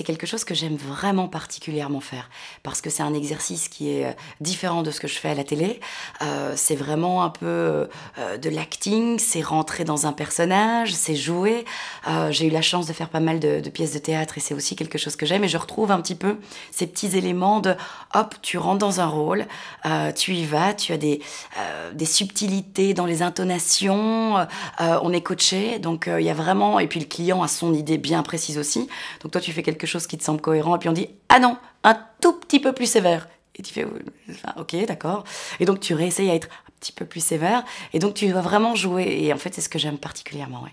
c'est quelque chose que j'aime vraiment particulièrement faire parce que c'est un exercice qui est euh, différent de ce que je fais à la télé. Euh, c'est vraiment un peu euh, de l'acting, c'est rentrer dans un personnage, c'est jouer. j'ai eu la chance de faire pas mal de, pièces de théâtre et c'est aussi quelque chose que j'aime et je retrouve un petit peu ces petits éléments de hop, tu rentres dans un rôle, tu y vas, tu as des, des subtilités dans les intonations, on est coaché, donc il y a vraiment, et puis le client a son idée bien précise aussi. Donc toi tu fais quelque chose qui te semble cohérent, et puis on dit Ah non, un tout petit peu plus sévère. Et tu fais Ok, d'accord. Et donc tu réessayes à être un petit peu plus sévère. Et donc tu vas vraiment jouer. Et en fait, c'est ce que j'aime particulièrement. Ouais.